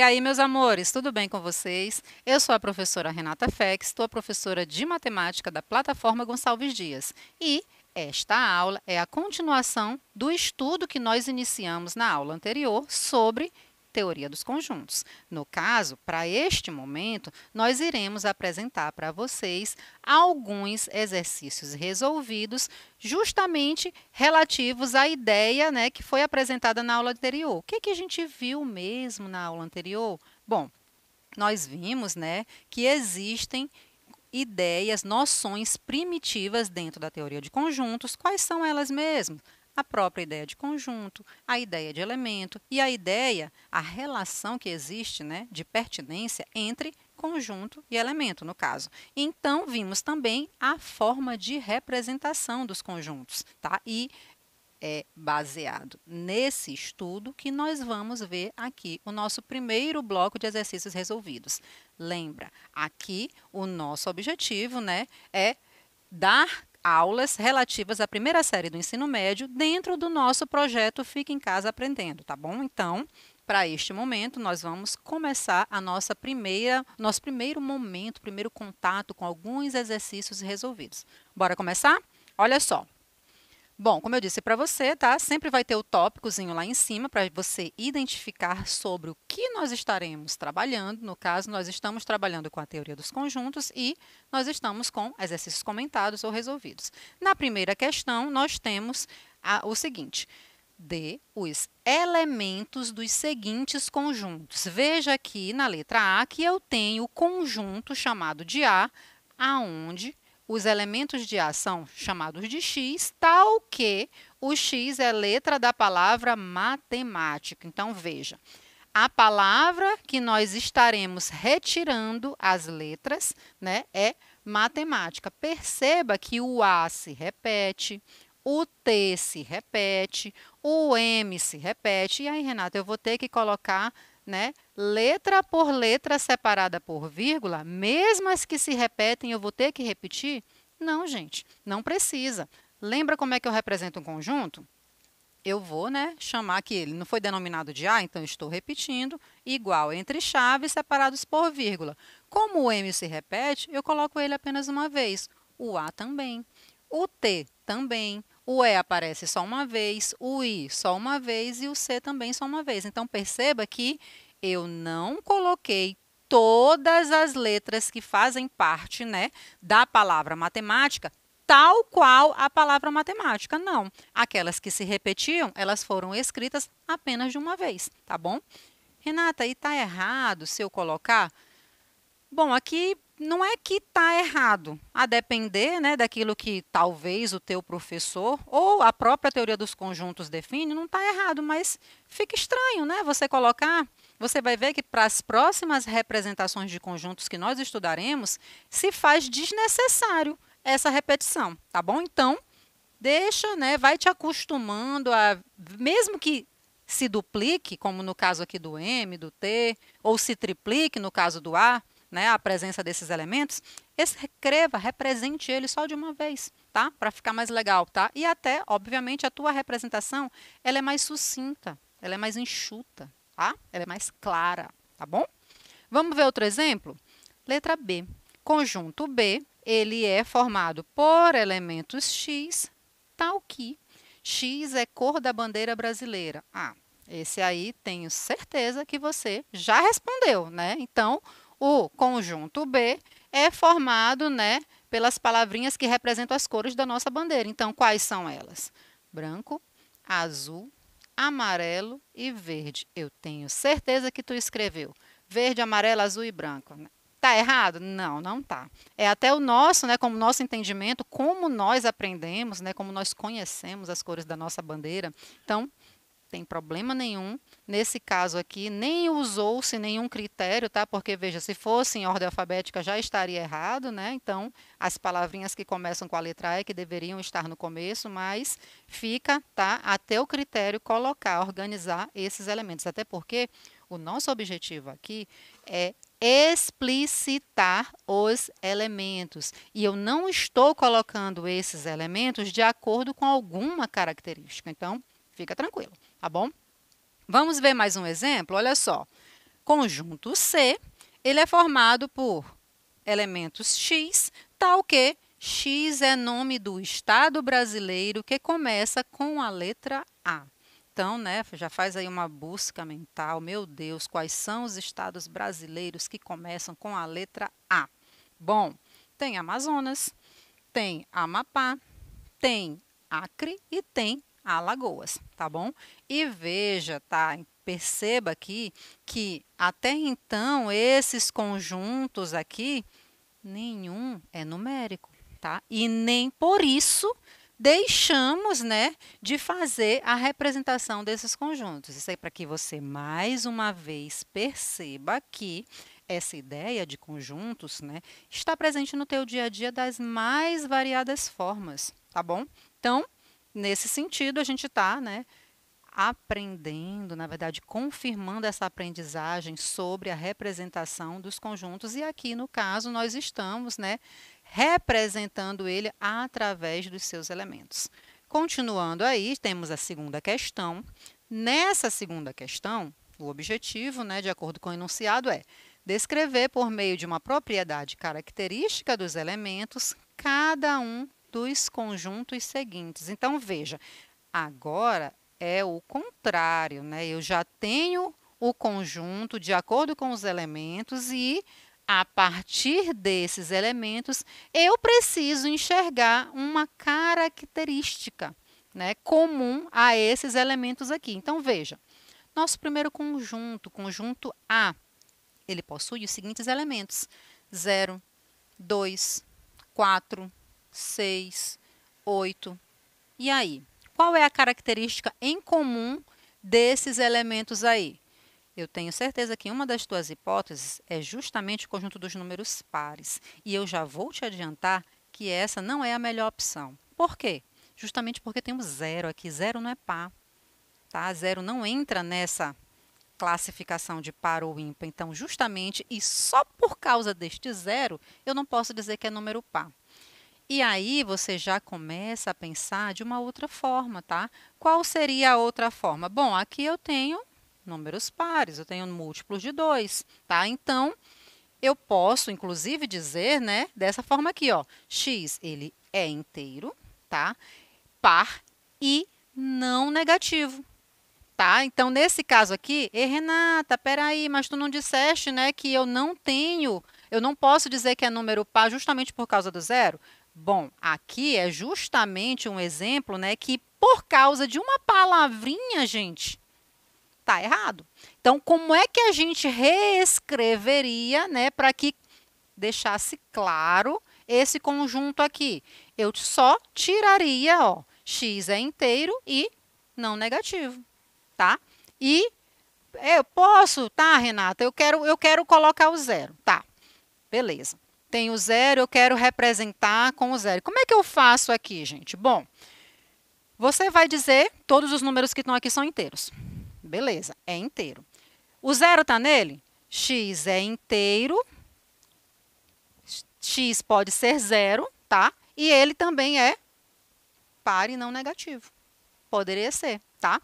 E aí, meus amores, tudo bem com vocês? Eu sou a professora Renata Fex, estou professora de matemática da plataforma Gonçalves Dias. E esta aula é a continuação do estudo que nós iniciamos na aula anterior sobre teoria dos conjuntos. No caso, para este momento, nós iremos apresentar para vocês alguns exercícios resolvidos justamente relativos à ideia né, que foi apresentada na aula anterior. O que, que a gente viu mesmo na aula anterior? Bom, nós vimos né, que existem ideias, noções primitivas dentro da teoria de conjuntos. Quais são elas mesmas? a própria ideia de conjunto, a ideia de elemento e a ideia, a relação que existe né, de pertinência entre conjunto e elemento, no caso. Então, vimos também a forma de representação dos conjuntos, tá? E é baseado nesse estudo que nós vamos ver aqui o nosso primeiro bloco de exercícios resolvidos. Lembra, aqui o nosso objetivo, né, é dar aulas relativas à primeira série do ensino médio dentro do nosso projeto Fique em Casa Aprendendo, tá bom? Então, para este momento, nós vamos começar a nossa primeira, nosso primeiro momento, primeiro contato com alguns exercícios resolvidos. Bora começar? Olha só, Bom, como eu disse para você, tá? Sempre vai ter o tópicozinho lá em cima para você identificar sobre o que nós estaremos trabalhando. No caso, nós estamos trabalhando com a teoria dos conjuntos e nós estamos com exercícios comentados ou resolvidos. Na primeira questão, nós temos a, o seguinte: D, os elementos dos seguintes conjuntos. Veja aqui na letra A que eu tenho o conjunto chamado de A, aonde os elementos de A são chamados de x, tal que o x é letra da palavra matemática. Então, veja, a palavra que nós estaremos retirando as letras né, é matemática. Perceba que o A se repete, o T se repete, o M se repete. E aí, Renata, eu vou ter que colocar né? Letra por letra separada por vírgula, mesmo as que se repetem, eu vou ter que repetir? Não, gente, não precisa. Lembra como é que eu represento um conjunto? Eu vou, né, chamar que ele não foi denominado de A, então estou repetindo, igual entre chaves separados por vírgula. Como o M se repete, eu coloco ele apenas uma vez. O A também. O T também. O E aparece só uma vez, o I só uma vez e o C também só uma vez. Então, perceba que eu não coloquei todas as letras que fazem parte né, da palavra matemática, tal qual a palavra matemática. Não. Aquelas que se repetiam, elas foram escritas apenas de uma vez, tá bom? Renata, aí tá errado se eu colocar? Bom, aqui não é que está errado, a depender né, daquilo que talvez o teu professor ou a própria teoria dos conjuntos define, não está errado, mas fica estranho, né? Você colocar, ah, você vai ver que para as próximas representações de conjuntos que nós estudaremos, se faz desnecessário essa repetição, tá bom? Então, deixa, né? Vai te acostumando a, mesmo que se duplique, como no caso aqui do M, do T, ou se triplique no caso do A, né, a presença desses elementos, escreva, represente ele só de uma vez, tá? Para ficar mais legal, tá? E até, obviamente, a tua representação, ela é mais sucinta, ela é mais enxuta, tá? Ela é mais clara, tá bom? Vamos ver outro exemplo? Letra B. Conjunto B, ele é formado por elementos X, tal que X é cor da bandeira brasileira. Ah, esse aí tenho certeza que você já respondeu, né? Então, o conjunto B é formado, né, pelas palavrinhas que representam as cores da nossa bandeira. Então, quais são elas? Branco, azul, amarelo e verde. Eu tenho certeza que tu escreveu verde, amarelo, azul e branco. Né? Tá errado? Não, não tá. É até o nosso, né, como nosso entendimento, como nós aprendemos, né, como nós conhecemos as cores da nossa bandeira. Então, tem problema nenhum. Nesse caso aqui, nem usou-se nenhum critério, tá? Porque, veja, se fosse em ordem alfabética já estaria errado, né? Então, as palavrinhas que começam com a letra E, que deveriam estar no começo, mas fica, tá? Até o critério colocar, organizar esses elementos. Até porque o nosso objetivo aqui é explicitar os elementos. E eu não estou colocando esses elementos de acordo com alguma característica. Então, fica tranquilo tá bom? Vamos ver mais um exemplo? Olha só. Conjunto C, ele é formado por elementos X, tal que X é nome do estado brasileiro que começa com a letra A. Então, né, já faz aí uma busca mental. Meu Deus, quais são os estados brasileiros que começam com a letra A? Bom, tem Amazonas, tem Amapá, tem Acre e tem Alagoas, tá bom? E veja, tá? Perceba aqui que até então esses conjuntos aqui, nenhum é numérico, tá? E nem por isso deixamos né, de fazer a representação desses conjuntos. Isso aí para que você mais uma vez perceba que essa ideia de conjuntos né, está presente no teu dia a dia das mais variadas formas, tá bom? Então, nesse sentido, a gente está né, aprendendo, na verdade, confirmando essa aprendizagem sobre a representação dos conjuntos. E aqui, no caso, nós estamos né, representando ele através dos seus elementos. Continuando aí, temos a segunda questão. Nessa segunda questão, o objetivo, né, de acordo com o enunciado, é descrever por meio de uma propriedade característica dos elementos cada um dos conjuntos seguintes. Então, veja, agora é o contrário, né? Eu já tenho o conjunto de acordo com os elementos e a partir desses elementos eu preciso enxergar uma característica, né, comum a esses elementos aqui. Então veja, nosso primeiro conjunto, conjunto A, ele possui os seguintes elementos: 0, 2, 4, 6, 8. E aí, qual é a característica em comum desses elementos aí? Eu tenho certeza que uma das tuas hipóteses é justamente o conjunto dos números pares. E eu já vou te adiantar que essa não é a melhor opção. Por quê? Justamente porque temos zero aqui. Zero não é par. Tá? Zero não entra nessa classificação de par ou ímpar. Então, justamente e só por causa deste zero, eu não posso dizer que é número par. E aí você já começa a pensar de uma outra forma, tá? Qual seria a outra forma? Bom, aqui eu tenho números pares, eu tenho múltiplos de 2, tá? Então, eu posso, inclusive, dizer, né, dessa forma aqui, ó, x, ele é inteiro, tá? Par e não negativo, tá? Então, nesse caso aqui, e Renata, peraí, mas tu não disseste, né, que eu não tenho, eu não posso dizer que é número par justamente por causa do zero? Bom, aqui é justamente um exemplo, né, que por causa de uma palavrinha, gente, tá errado. Então, como é que a gente reescreveria, né, para que deixasse claro esse conjunto aqui? Eu só tiraria, ó, x é inteiro e não negativo, tá? E eu posso, tá, Renata? Eu quero, eu quero colocar o zero, tá? Beleza tenho zero, eu quero representar com o zero. Como é que eu faço aqui, gente? Bom, você vai dizer todos os números que estão aqui são inteiros. Beleza, é inteiro. O zero está nele? x é inteiro, x pode ser zero, tá? E ele também é par e não negativo. Poderia ser, tá?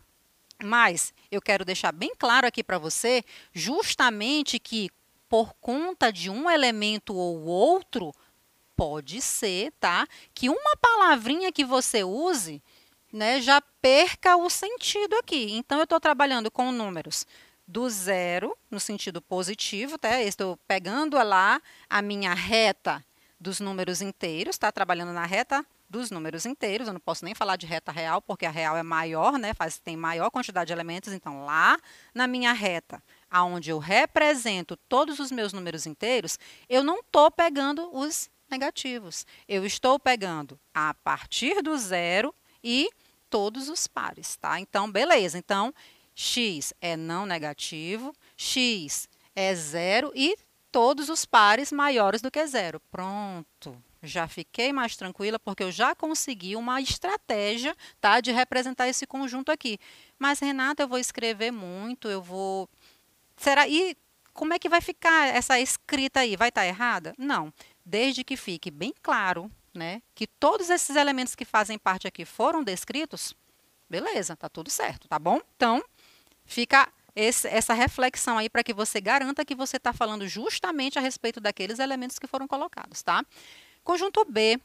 Mas eu quero deixar bem claro aqui para você, justamente que por conta de um elemento ou outro, pode ser, tá? Que uma palavrinha que você use, né, já perca o sentido aqui. Então, eu estou trabalhando com números do zero, no sentido positivo, tá? Estou pegando lá a minha reta dos números inteiros, tá? Trabalhando na reta dos números inteiros, eu não posso nem falar de reta real, porque a real é maior, né? Faz, tem maior quantidade de elementos, então lá na minha reta aonde eu represento todos os meus números inteiros, eu não estou pegando os negativos. Eu estou pegando a partir do zero e todos os pares, tá? Então, beleza. Então, x é não negativo, x é zero e todos os pares maiores do que zero. Pronto. Já fiquei mais tranquila porque eu já consegui uma estratégia, tá, de representar esse conjunto aqui. Mas Renata, eu vou escrever muito, eu vou Será e como é que vai ficar essa escrita aí? Vai estar tá errada? Não. Desde que fique bem claro, né, que todos esses elementos que fazem parte aqui foram descritos, beleza, tá tudo certo, tá bom? Então, fica esse, essa reflexão aí para que você garanta que você está falando justamente a respeito daqueles elementos que foram colocados, tá? Conjunto B,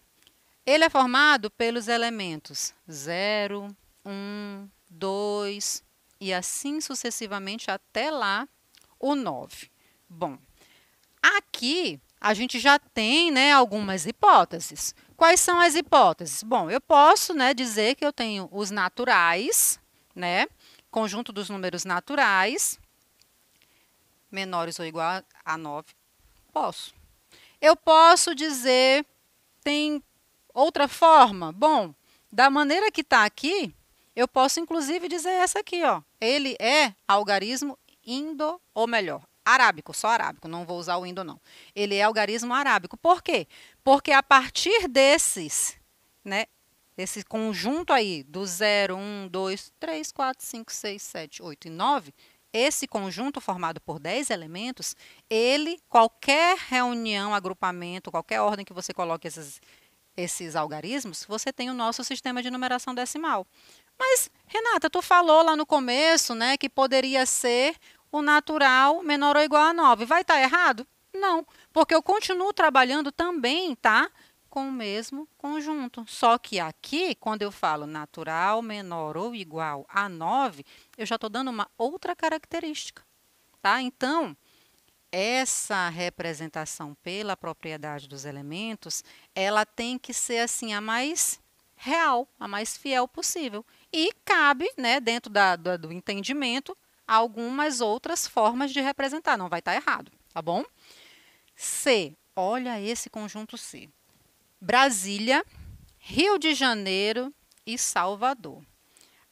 ele é formado pelos elementos 0, 1, 2 e assim sucessivamente até lá o 9. Bom, aqui a gente já tem né, algumas hipóteses. Quais são as hipóteses? Bom, eu posso né, dizer que eu tenho os naturais, né, conjunto dos números naturais, menores ou igual a 9. Posso. Eu posso dizer, tem outra forma? Bom, da maneira que está aqui, eu posso inclusive dizer essa aqui, ó. Ele é algarismo indo, ou melhor, arábico, só arábico, não vou usar o indo não. Ele é algarismo arábico. Por quê? Porque a partir desses, né, esse conjunto aí do 0, 1, 2, 3, 4, 5, 6, 7, 8 e 9, esse conjunto formado por 10 elementos, ele, qualquer reunião, agrupamento, qualquer ordem que você coloque esses, esses algarismos, você tem o nosso sistema de numeração decimal. Mas, Renata, tu falou lá no começo, né, que poderia ser o natural menor ou igual a 9. Vai estar tá errado? Não, porque eu continuo trabalhando também, tá? Com o mesmo conjunto. Só que aqui, quando eu falo natural menor ou igual a 9, eu já estou dando uma outra característica, tá? Então, essa representação pela propriedade dos elementos, ela tem que ser assim a mais real, a mais fiel possível. E cabe, né, dentro da, da, do entendimento, algumas outras formas de representar. Não vai estar tá errado, tá bom? C. Olha esse conjunto C. Brasília, Rio de Janeiro e Salvador.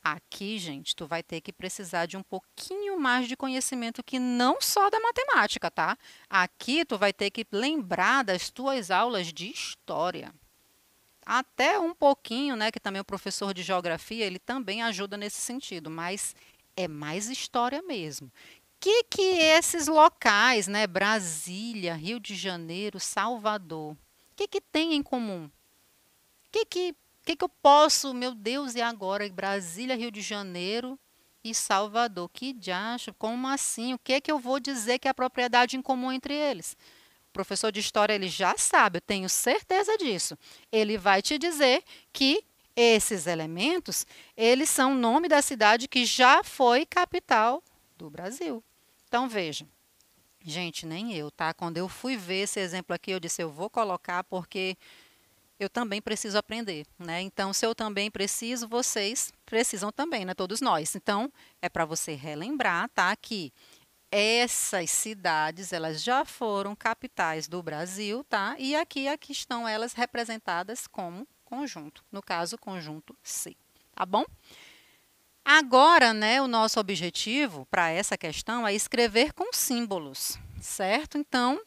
Aqui, gente, tu vai ter que precisar de um pouquinho mais de conhecimento que não só da matemática, tá? Aqui tu vai ter que lembrar das tuas aulas de história até um pouquinho, né, que também o professor de geografia, ele também ajuda nesse sentido, mas é mais história mesmo. Que que esses locais, né, Brasília, Rio de Janeiro, Salvador, que que tem em comum? Que que que que eu posso, meu Deus, e agora Brasília, Rio de Janeiro e Salvador? Que diacho, como assim? O que que eu vou dizer que é a propriedade em comum entre eles? professor de história ele já sabe, eu tenho certeza disso. Ele vai te dizer que esses elementos, eles são nome da cidade que já foi capital do Brasil. Então veja. Gente, nem eu, tá? Quando eu fui ver esse exemplo aqui, eu disse eu vou colocar porque eu também preciso aprender, né? Então, se eu também preciso, vocês precisam também, né? Todos nós. Então, é para você relembrar, tá? Que essas cidades, elas já foram capitais do Brasil, tá? E aqui, aqui estão elas representadas como conjunto, no caso, conjunto C, tá bom? Agora, né, o nosso objetivo para essa questão é escrever com símbolos, certo? Então,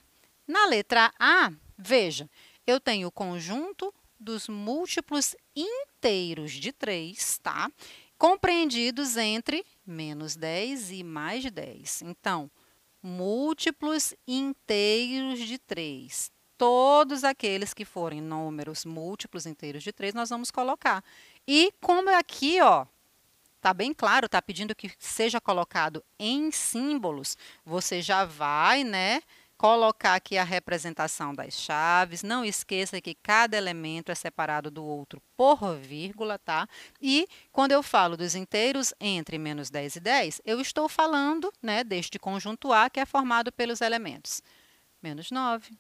na letra A, veja, eu tenho o conjunto dos múltiplos inteiros de 3, tá? compreendidos entre menos 10 e mais 10. Então, múltiplos inteiros de 3. Todos aqueles que forem números múltiplos inteiros de 3, nós vamos colocar. E como é aqui, ó, tá bem claro, tá pedindo que seja colocado em símbolos, você já vai, né, colocar aqui a representação das chaves. Não esqueça que cada elemento é separado do outro por vírgula, tá? E quando eu falo dos inteiros entre menos 10 e 10, eu estou falando né, deste conjunto A que é formado pelos elementos menos 9,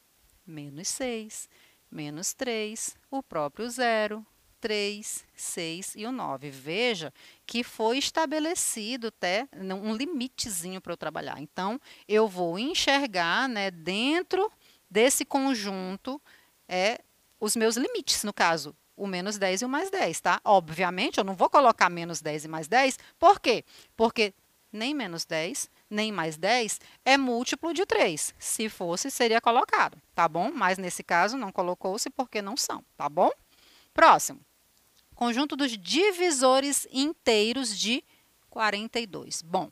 menos 6, menos 3, o próprio zero, 3, 6 e o 9. Veja que foi estabelecido até um limitezinho para eu trabalhar. Então, eu vou enxergar né, dentro desse conjunto é, os meus limites, no caso, o menos 10 e o mais 10, tá? Obviamente, eu não vou colocar menos 10 e mais 10, por quê? Porque nem menos 10, nem mais 10 é múltiplo de 3. Se fosse, seria colocado, tá bom? Mas nesse caso não colocou-se porque não são, tá bom? Próximo. Conjunto dos divisores inteiros de 42. Bom,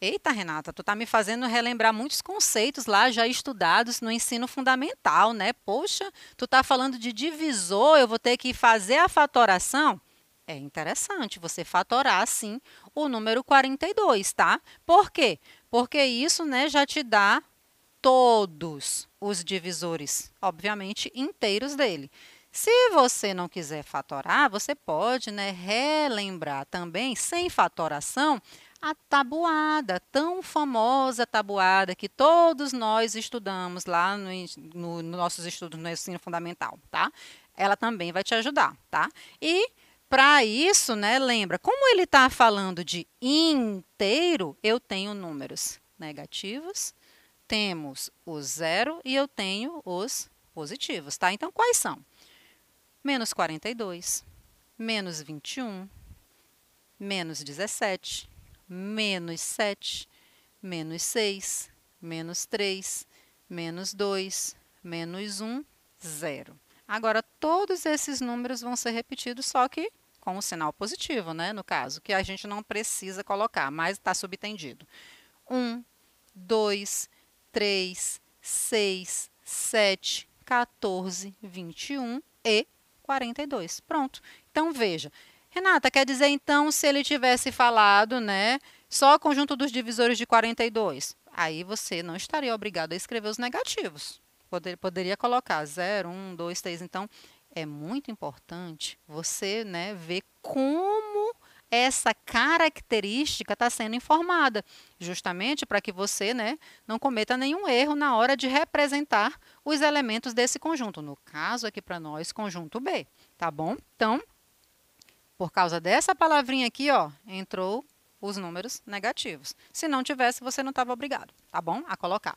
eita, Renata, tu tá me fazendo relembrar muitos conceitos lá já estudados no ensino fundamental, né? Poxa, tu tá falando de divisor, eu vou ter que fazer a fatoração? É interessante você fatorar, sim, o número 42, tá? Por quê? Porque isso né, já te dá todos os divisores, obviamente, inteiros dele. Se você não quiser fatorar, você pode né, relembrar também, sem fatoração, a tabuada, tão famosa tabuada que todos nós estudamos lá nos no, no nossos estudos no ensino fundamental, tá? Ela também vai te ajudar, tá? E para isso, né, lembra, como ele está falando de inteiro, eu tenho números negativos, temos o zero e eu tenho os positivos, tá? Então, quais são? menos 42, menos 21, menos 17, menos 7, menos 6, menos 3, menos 2, menos 1, 0. Agora, todos esses números vão ser repetidos, só que com o sinal positivo, né? No caso, que a gente não precisa colocar, mas está subtendido. 1, 2, 3, 6, 7, 14, 21 e 42. Pronto. Então veja. Renata, quer dizer então se ele tivesse falado, né, só conjunto dos divisores de 42? Aí você não estaria obrigado a escrever os negativos. Poder, poderia colocar 0, 1, 2, 3. Então, é muito importante você né, ver como essa característica está sendo informada, justamente para que você né, não cometa nenhum erro na hora de representar os elementos desse conjunto. No caso aqui para nós, conjunto B, tá bom? Então, por causa dessa palavrinha aqui, ó, entrou os números negativos. Se não tivesse, você não estava obrigado, tá bom? A colocar.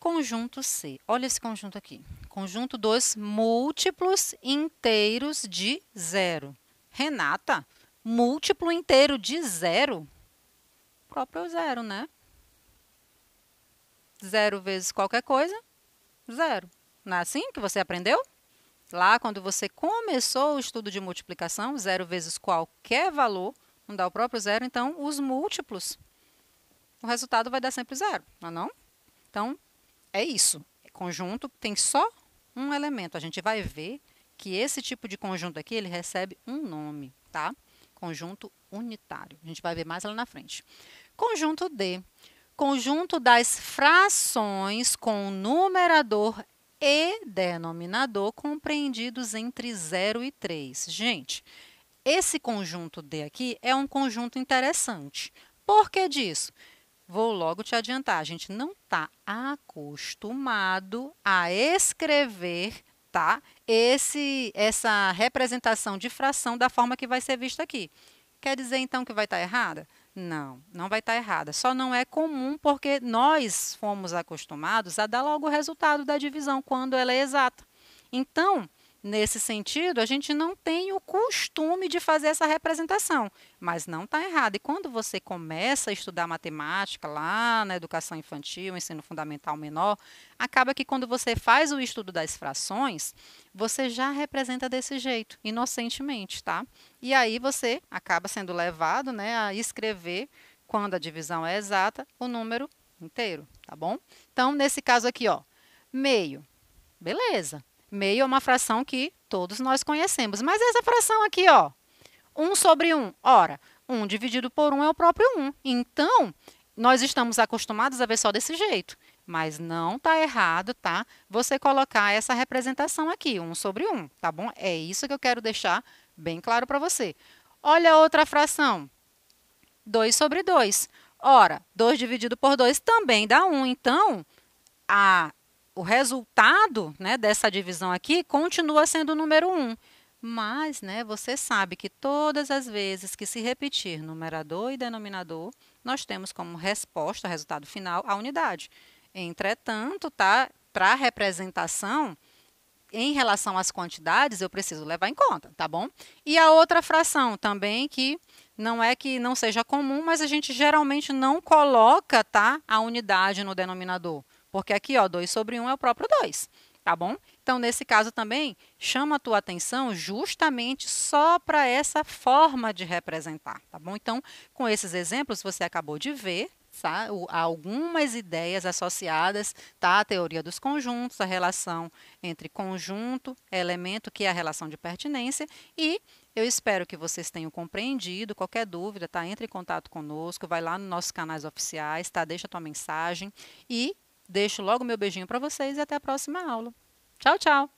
Conjunto C. Olha esse conjunto aqui. Conjunto dos múltiplos inteiros de zero. Renata, múltiplo inteiro de zero, o próprio zero, né? Zero vezes qualquer coisa, zero. Não é assim que você aprendeu? Lá, quando você começou o estudo de multiplicação, zero vezes qualquer valor, não dá o próprio zero, então os múltiplos, o resultado vai dar sempre zero, não é não? Então, é isso. É conjunto tem só um elemento. A gente vai ver que esse tipo de conjunto aqui, ele recebe um nome, tá? conjunto unitário. A gente vai ver mais lá na frente. Conjunto D. Conjunto das frações com numerador e denominador compreendidos entre 0 e 3. Gente, esse conjunto D aqui é um conjunto interessante. Por que disso? Vou logo te adiantar, a gente não está acostumado a escrever Tá? esse, essa representação de fração da forma que vai ser vista aqui. Quer dizer, então, que vai estar tá errada? Não, não vai estar tá errada. Só não é comum porque nós fomos acostumados a dar logo o resultado da divisão quando ela é exata. Então, Nesse sentido, a gente não tem o costume de fazer essa representação, mas não está errado. E quando você começa a estudar matemática lá na educação infantil, ensino fundamental menor, acaba que quando você faz o estudo das frações, você já representa desse jeito, inocentemente, tá? E aí você acaba sendo levado né, a escrever, quando a divisão é exata, o número inteiro, tá bom? Então, nesse caso aqui, ó, meio. Beleza, Meio é uma fração que todos nós conhecemos. Mas essa fração aqui, ó, 1 sobre 1. Ora, 1 dividido por 1 é o próprio 1. Então, nós estamos acostumados a ver só desse jeito. Mas não está errado, tá? Você colocar essa representação aqui, 1 sobre 1, tá bom? É isso que eu quero deixar bem claro para você. Olha outra fração. 2 sobre 2. Ora, 2 dividido por 2 também dá 1. Então, a o resultado né, dessa divisão aqui continua sendo o número 1. Mas né, você sabe que todas as vezes que se repetir numerador e denominador, nós temos como resposta, resultado final, a unidade. Entretanto, tá, para a representação, em relação às quantidades, eu preciso levar em conta, tá bom? E a outra fração também que não é que não seja comum, mas a gente geralmente não coloca tá, a unidade no denominador. Porque aqui, ó, 2 sobre 1 é o próprio 2, tá bom? Então, nesse caso também, chama a tua atenção justamente só para essa forma de representar, tá bom? Então, com esses exemplos, você acabou de ver tá? algumas ideias associadas tá? à teoria dos conjuntos, a relação entre conjunto, elemento, que é a relação de pertinência, e eu espero que vocês tenham compreendido. Qualquer dúvida, tá? Entre em contato conosco, vai lá nos nossos canais oficiais, tá? Deixa tua mensagem e Deixo logo meu beijinho para vocês e até a próxima aula. Tchau, tchau!